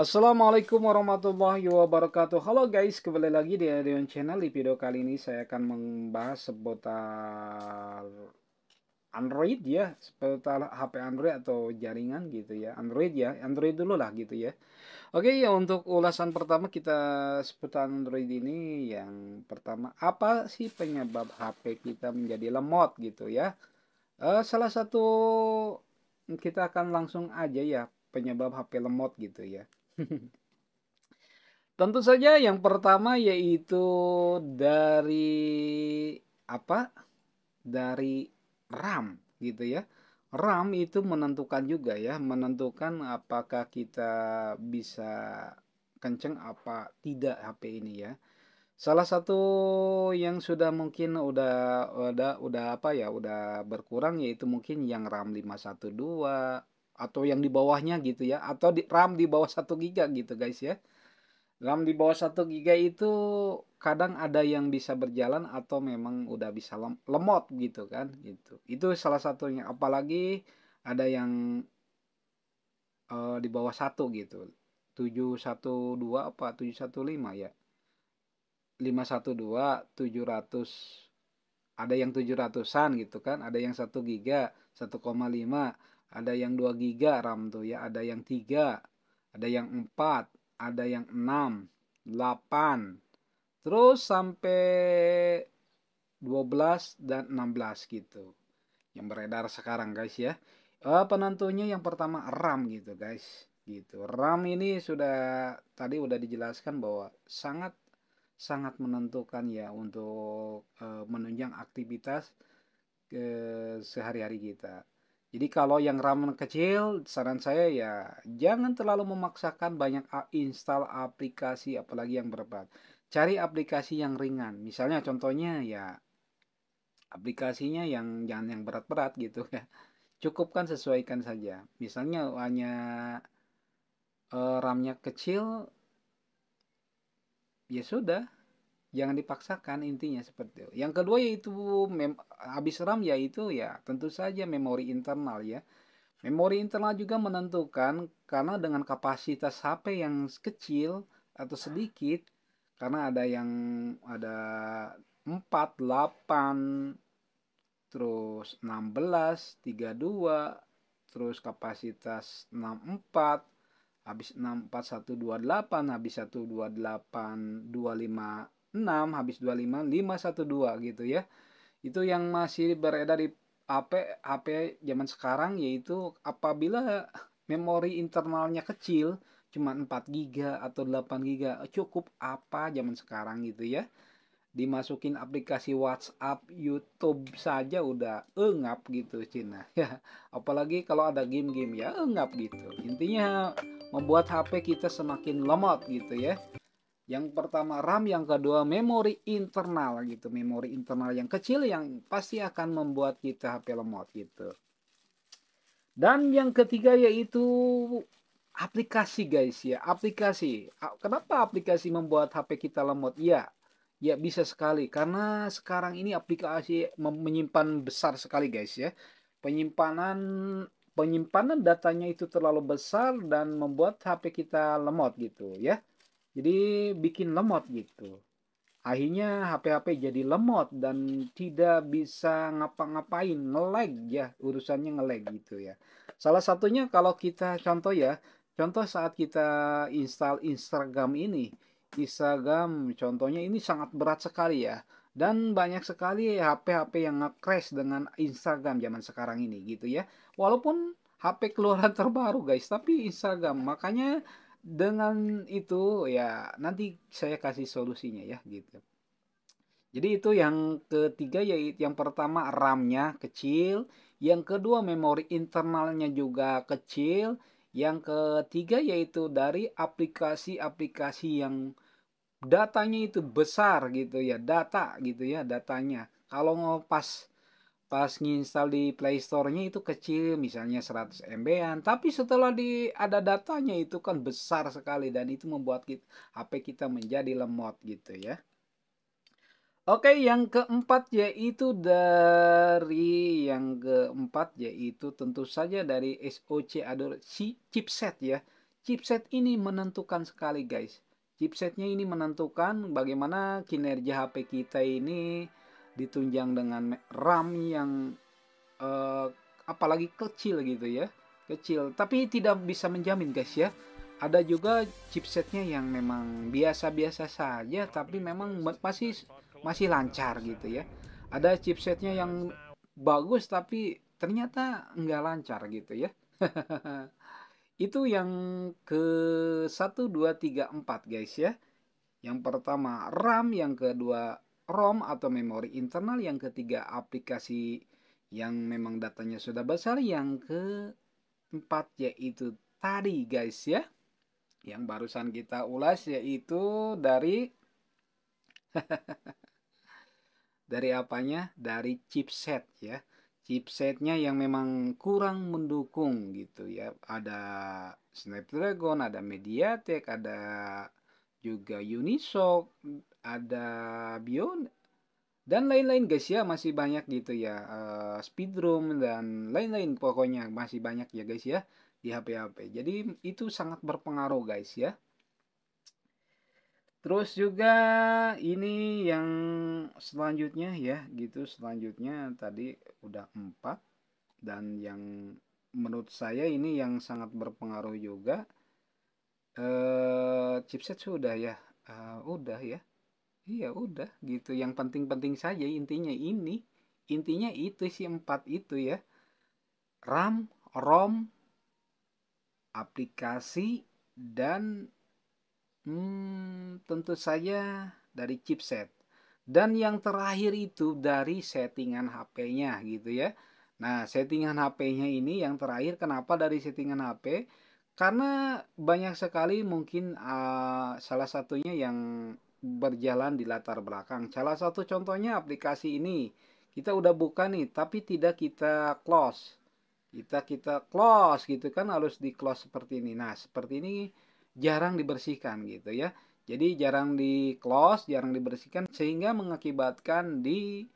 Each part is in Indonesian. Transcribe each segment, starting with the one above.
Assalamualaikum warahmatullahi wabarakatuh Halo guys, kembali lagi di Adion Channel Di video kali ini saya akan membahas seputar Android ya Seputar HP Android atau jaringan gitu ya Android ya, Android dulu lah gitu ya Oke ya untuk ulasan pertama kita seputar Android ini Yang pertama, apa sih penyebab HP kita menjadi lemot gitu ya uh, Salah satu kita akan langsung aja ya penyebab HP lemot gitu ya Tentu saja yang pertama yaitu dari apa? Dari RAM gitu ya. RAM itu menentukan juga ya, menentukan apakah kita bisa kenceng apa tidak HP ini ya. Salah satu yang sudah mungkin udah udah udah apa ya, udah berkurang yaitu mungkin yang RAM 512 atau yang di bawahnya gitu ya atau di, RAM di bawah 1 giga gitu guys ya RAM di bawah 1 giga itu kadang ada yang bisa berjalan atau memang udah bisa lem lemot gitu kan gitu itu salah satunya apalagi ada yang uh, di bawah satu gitu 712 apa 715 ya 512 700 ada yang 700-an gitu kan ada yang 1 giga 1,5 ada yang 2 giga RAM tuh ya, ada yang 3, ada yang 4, ada yang 6, 8. Terus sampai 12 dan 16 gitu. Yang beredar sekarang guys ya. Uh, penentunya yang pertama RAM gitu guys. Gitu. RAM ini sudah tadi udah dijelaskan bahwa sangat sangat menentukan ya untuk uh, menunjang aktivitas ke eh, sehari-hari kita jadi kalau yang RAM kecil, saran saya ya jangan terlalu memaksakan banyak install aplikasi apalagi yang berat. Cari aplikasi yang ringan. Misalnya contohnya ya aplikasinya yang jangan yang berat-berat gitu ya. Cukupkan sesuaikan saja. Misalnya hanya uh, RAM-nya kecil ya sudah jangan dipaksakan intinya seperti itu yang kedua yaitu mem habis RAM yaitu ya tentu saja memori internal ya memori internal juga menentukan karena dengan kapasitas HP yang kecil atau sedikit karena ada yang ada 4 8 terus 16 32 terus kapasitas 64 habis 64128 habis lima 6 habis 25 512 gitu ya. Itu yang masih beredar di HP HP zaman sekarang yaitu apabila memori internalnya kecil cuma 4 giga atau 8 giga cukup apa zaman sekarang gitu ya. Dimasukin aplikasi WhatsApp, YouTube saja udah engap gitu Cina ya. Apalagi kalau ada game-game ya engap gitu. Intinya membuat HP kita semakin lemot gitu ya. Yang pertama RAM, yang kedua memori internal gitu. Memori internal yang kecil yang pasti akan membuat kita HP lemot gitu. Dan yang ketiga yaitu aplikasi guys ya, aplikasi. Kenapa aplikasi membuat HP kita lemot? Ya, ya bisa sekali karena sekarang ini aplikasi menyimpan besar sekali guys ya. Penyimpanan penyimpanan datanya itu terlalu besar dan membuat HP kita lemot gitu ya. Jadi bikin lemot gitu. Akhirnya HP-HP jadi lemot dan tidak bisa ngapa-ngapain, ngelag ya, urusannya ngelag gitu ya. Salah satunya kalau kita contoh ya, contoh saat kita install Instagram ini, Instagram contohnya ini sangat berat sekali ya dan banyak sekali HP-HP yang nge-crash dengan Instagram zaman sekarang ini gitu ya. Walaupun HP keluaran terbaru guys, tapi Instagram makanya dengan itu ya nanti saya kasih solusinya ya gitu jadi itu yang ketiga yaitu yang pertama RAM-nya kecil, yang kedua memori internalnya juga kecil, yang ketiga yaitu dari aplikasi-aplikasi yang datanya itu besar gitu ya, data gitu ya datanya. Kalau ngopas pas nginstal di Play Store-nya itu kecil misalnya 100 MB-an tapi setelah di ada datanya itu kan besar sekali dan itu membuat kita, HP kita menjadi lemot gitu ya. Oke, yang keempat yaitu dari yang keempat yaitu tentu saja dari SoC adalah si chipset ya. Chipset ini menentukan sekali guys. Chipsetnya ini menentukan bagaimana kinerja HP kita ini ditunjang dengan RAM yang uh, apalagi kecil gitu ya kecil tapi tidak bisa menjamin guys ya ada juga chipsetnya yang memang biasa-biasa saja tapi memang masih masih lancar gitu ya ada chipsetnya yang bagus tapi ternyata nggak lancar gitu ya itu yang ke 1 2 3 4 guys ya yang pertama RAM yang kedua ROM atau memori internal, yang ketiga aplikasi yang memang datanya sudah besar, yang keempat yaitu tadi guys ya. Yang barusan kita ulas yaitu dari dari apanya? Dari chipset ya. Chipsetnya yang memang kurang mendukung gitu ya. Ada Snapdragon, ada MediaTek, ada juga Unisoc ada Bion dan lain-lain guys ya masih banyak gitu ya uh, eh, speedroom dan lain-lain pokoknya masih banyak ya guys ya di HP HP jadi itu sangat berpengaruh guys ya terus juga ini yang selanjutnya ya gitu selanjutnya tadi udah empat dan yang menurut saya ini yang sangat berpengaruh juga uh, chipset sudah ya uh, udah ya Iya udah gitu. Yang penting-penting saja intinya ini. Intinya itu sih empat itu ya. RAM, ROM, aplikasi dan hmm, tentu saja dari chipset. Dan yang terakhir itu dari settingan HP-nya gitu ya. Nah, settingan HP-nya ini yang terakhir kenapa dari settingan HP? Karena banyak sekali mungkin uh, salah satunya yang berjalan di latar belakang. Salah satu contohnya aplikasi ini. Kita udah buka nih, tapi tidak kita close. Kita kita close gitu kan harus di close seperti ini. Nah, seperti ini jarang dibersihkan gitu ya. Jadi jarang di close, jarang dibersihkan sehingga mengakibatkan di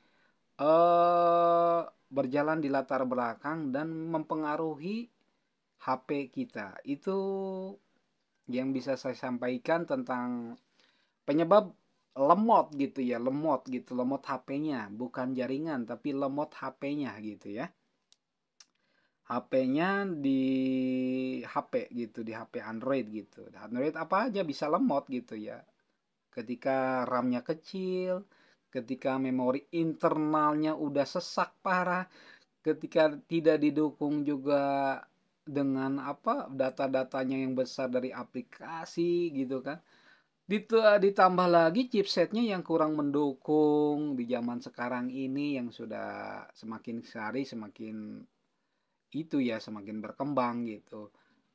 eh berjalan di latar belakang dan mempengaruhi HP kita. Itu yang bisa saya sampaikan tentang penyebab lemot gitu ya, lemot gitu, lemot HP-nya, bukan jaringan tapi lemot HP-nya gitu ya. HP-nya di HP gitu, di HP Android gitu. Android apa aja bisa lemot gitu ya. Ketika RAM-nya kecil, ketika memori internalnya udah sesak parah, ketika tidak didukung juga dengan apa data-datanya yang besar dari aplikasi gitu kan Eh, ditambah lagi chipsetnya yang kurang mendukung di zaman sekarang ini yang sudah semakin sehari semakin itu ya semakin berkembang gitu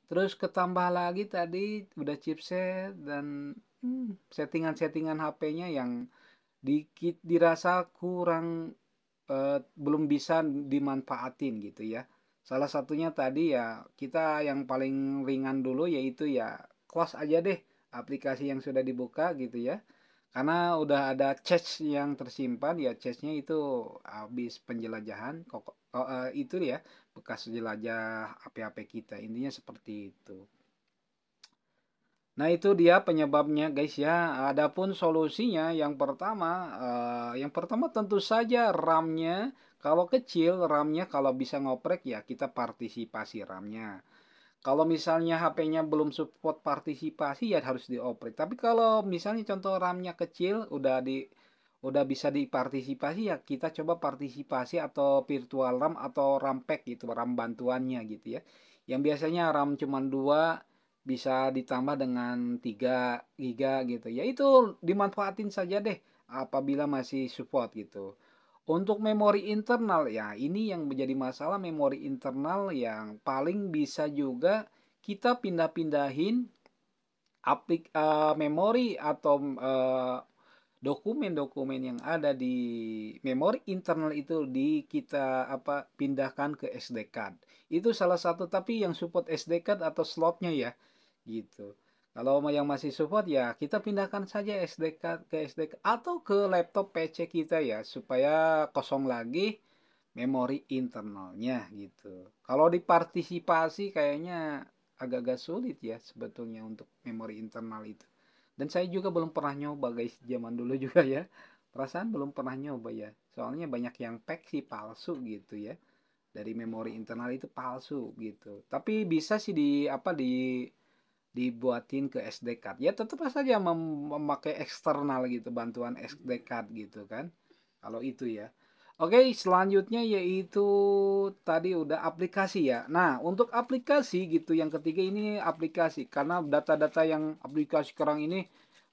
terus ketambah lagi tadi udah chipset dan hmm, settingan-settingan HP-nya yang dikit dirasa kurang eh, belum bisa dimanfaatin gitu ya salah satunya tadi ya kita yang paling ringan dulu yaitu ya close aja deh aplikasi yang sudah dibuka gitu ya karena udah ada cache yang tersimpan ya cache-nya itu habis penjelajahan kok oh, uh, itu ya bekas jelajah HP-HP kita intinya seperti itu nah itu dia penyebabnya guys ya adapun solusinya yang pertama uh, yang pertama tentu saja RAM-nya kalau kecil RAM-nya kalau bisa ngoprek ya kita partisipasi RAM-nya kalau misalnya HP-nya belum support partisipasi ya harus dioprek. Tapi kalau misalnya contoh RAM-nya kecil udah di udah bisa dipartisipasi ya kita coba partisipasi atau virtual RAM atau RAM pack gitu, RAM bantuannya gitu ya. Yang biasanya RAM cuma 2 bisa ditambah dengan 3 giga gitu. Ya itu dimanfaatin saja deh apabila masih support gitu. Untuk memori internal ya ini yang menjadi masalah memori internal yang paling bisa juga kita pindah-pindahin aplik uh, memori atau dokumen eh, dokumen-dokumen yang ada di memori internal itu di kita apa pindahkan ke SD card. Itu salah satu tapi yang support SD card atau slotnya ya gitu. Kalau yang masih support ya kita pindahkan saja SD card ke SD card. atau ke laptop PC kita ya supaya kosong lagi memori internalnya gitu. Kalau dipartisipasi kayaknya agak-agak sulit ya sebetulnya untuk memori internal itu. Dan saya juga belum pernah nyoba guys zaman dulu juga ya. Perasaan belum pernah nyoba ya. Soalnya banyak yang pack sih palsu gitu ya. Dari memori internal itu palsu gitu. Tapi bisa sih di apa di dibuatin ke SD card ya tetap saja mem memakai eksternal gitu bantuan SD card gitu kan kalau itu ya oke selanjutnya yaitu tadi udah aplikasi ya nah untuk aplikasi gitu yang ketiga ini aplikasi karena data-data yang aplikasi sekarang ini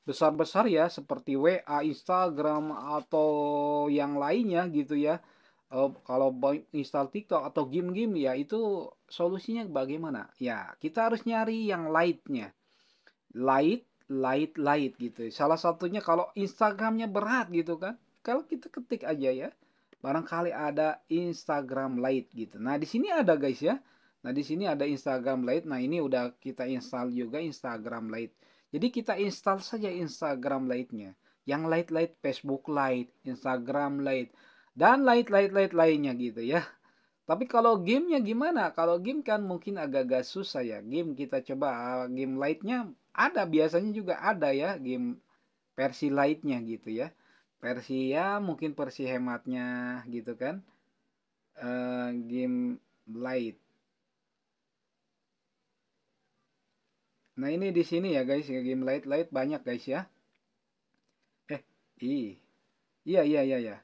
besar-besar ya seperti WA, Instagram atau yang lainnya gitu ya uh, kalau install TikTok atau game-game ya itu solusinya bagaimana? Ya, kita harus nyari yang lightnya. Light, light, light gitu. Salah satunya kalau Instagramnya berat gitu kan. Kalau kita ketik aja ya, barangkali ada Instagram light gitu. Nah, di sini ada guys ya. Nah, di sini ada Instagram light. Nah, ini udah kita install juga Instagram light. Jadi kita install saja Instagram lightnya. nya Yang light-light Facebook light, Instagram light dan light-light-light lainnya gitu ya. Tapi kalau gamenya gimana? Kalau game kan mungkin agak-agak susah ya. Game kita coba game lightnya ada biasanya juga ada ya game versi lightnya gitu ya. Versi ya mungkin versi hematnya gitu kan. Uh, game light. Nah ini di sini ya guys ya, game light light banyak guys ya. Eh, i, iya iya iya iya.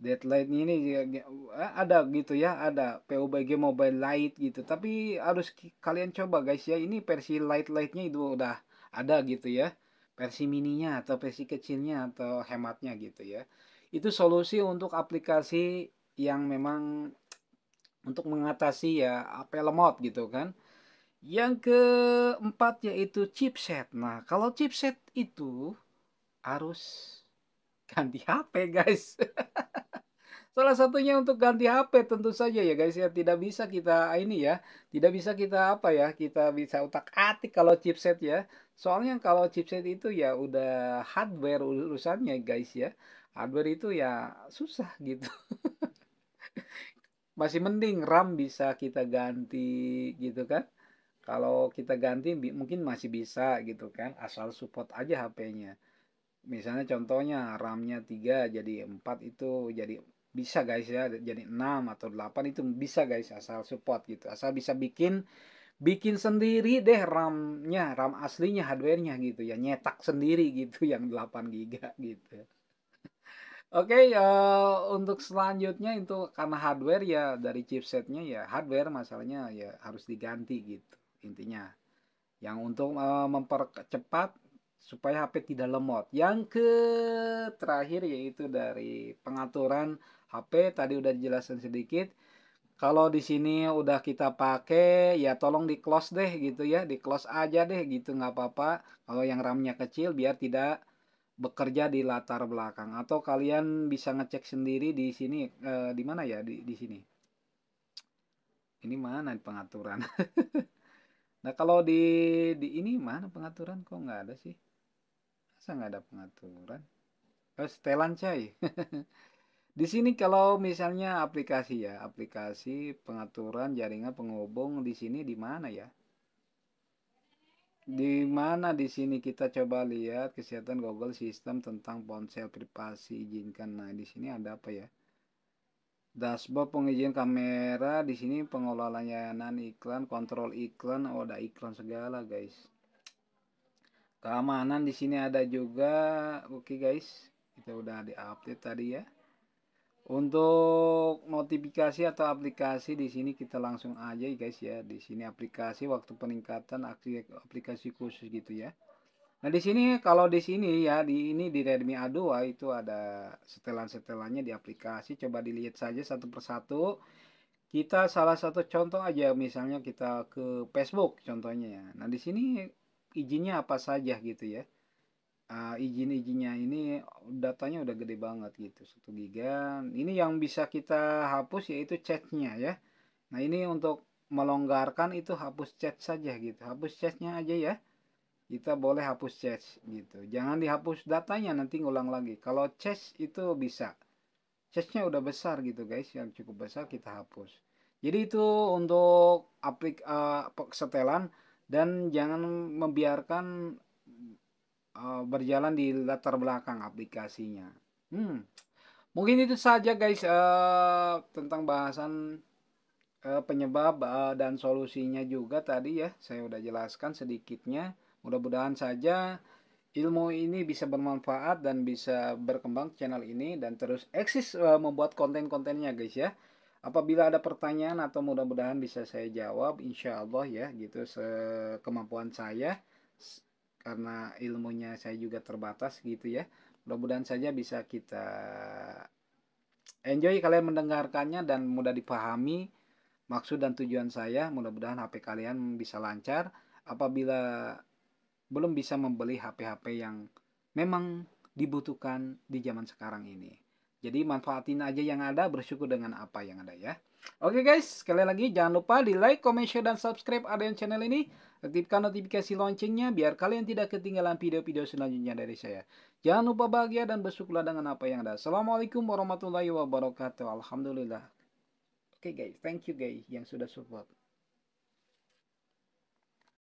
Deadline ini ya, eh, ada gitu ya, ada PUBG Mobile Lite gitu. Tapi harus kalian coba guys ya, ini versi light-lightnya itu udah ada gitu ya. Versi mininya atau versi kecilnya atau hematnya gitu ya. Itu solusi untuk aplikasi yang memang untuk mengatasi ya apa lemot gitu kan. Yang keempat yaitu chipset. Nah, kalau chipset itu harus ganti HP guys. Salah satunya untuk ganti HP tentu saja ya guys ya tidak bisa kita ini ya tidak bisa kita apa ya kita bisa utak atik kalau chipset ya soalnya kalau chipset itu ya udah hardware urusannya guys ya hardware itu ya susah gitu masih mending RAM bisa kita ganti gitu kan kalau kita ganti mungkin masih bisa gitu kan asal support aja HP-nya misalnya contohnya RAM-nya 3 jadi 4 itu jadi bisa guys ya jadi 6 atau 8 itu bisa guys asal support gitu asal bisa bikin bikin sendiri deh RAM-nya RAM aslinya hardware-nya gitu ya nyetak sendiri gitu yang 8 giga gitu Oke okay, uh, eh, untuk selanjutnya itu karena hardware ya dari chipsetnya ya hardware masalahnya ya harus diganti gitu intinya yang untuk uh, mempercepat supaya HP tidak lemot. Yang ke terakhir yaitu dari pengaturan HP tadi udah dijelaskan sedikit. Kalau di sini udah kita pakai ya tolong di close deh gitu ya, di close aja deh gitu nggak apa-apa. Kalau yang RAM-nya kecil biar tidak bekerja di latar belakang atau kalian bisa ngecek sendiri di sini eh, di mana ya di di sini. Ini mana pengaturan? nah kalau di di ini mana pengaturan kok nggak ada sih? masa nggak ada pengaturan? Oh, setelan cai. Di sini kalau misalnya aplikasi ya, aplikasi pengaturan jaringan penghubung di sini di mana ya? Di mana di sini kita coba lihat kesehatan Google System tentang ponsel privasi izinkan. Nah, di sini ada apa ya? Dashboard pengizin kamera, di sini pengelola layanan iklan, kontrol iklan, oh ada iklan segala, guys keamanan di sini ada juga oke okay guys kita udah di update tadi ya untuk notifikasi atau aplikasi di sini kita langsung aja ya guys ya di sini aplikasi waktu peningkatan aplikasi khusus gitu ya Nah di sini kalau di sini ya di ini di Redmi A2 itu ada setelan-setelannya di aplikasi coba dilihat saja satu persatu kita salah satu contoh aja misalnya kita ke Facebook contohnya ya. Nah di sini izinnya apa saja gitu ya uh, izin-izinnya ini datanya udah gede banget gitu satu giga ini yang bisa kita hapus yaitu chatnya ya nah ini untuk melonggarkan itu hapus chat saja gitu hapus chatnya aja ya kita boleh hapus chat gitu jangan dihapus datanya nanti ngulang lagi kalau chat itu bisa chatnya udah besar gitu guys yang cukup besar kita hapus jadi itu untuk aplik uh, setelan dan jangan membiarkan uh, berjalan di latar belakang aplikasinya. Hmm. Mungkin itu saja guys uh, tentang bahasan uh, penyebab uh, dan solusinya juga tadi ya. Saya udah jelaskan sedikitnya. Mudah-mudahan saja ilmu ini bisa bermanfaat dan bisa berkembang channel ini dan terus eksis membuat konten-kontennya guys ya. Apabila ada pertanyaan atau mudah-mudahan bisa saya jawab, insya Allah ya, gitu sekemampuan saya, karena ilmunya saya juga terbatas gitu ya. Mudah-mudahan saja bisa kita enjoy kalian mendengarkannya dan mudah dipahami maksud dan tujuan saya. Mudah-mudahan HP kalian bisa lancar. Apabila belum bisa membeli HP-HP yang memang dibutuhkan di zaman sekarang ini. Jadi manfaatin aja yang ada, bersyukur dengan apa yang ada ya. Oke guys, sekali lagi jangan lupa di like, comment, share, dan subscribe yang channel ini. Aktifkan notifikasi loncengnya biar kalian tidak ketinggalan video-video selanjutnya dari saya. Jangan lupa bahagia dan bersyukurlah dengan apa yang ada. Assalamualaikum warahmatullahi wabarakatuh. Alhamdulillah. Oke okay guys, thank you guys yang sudah support.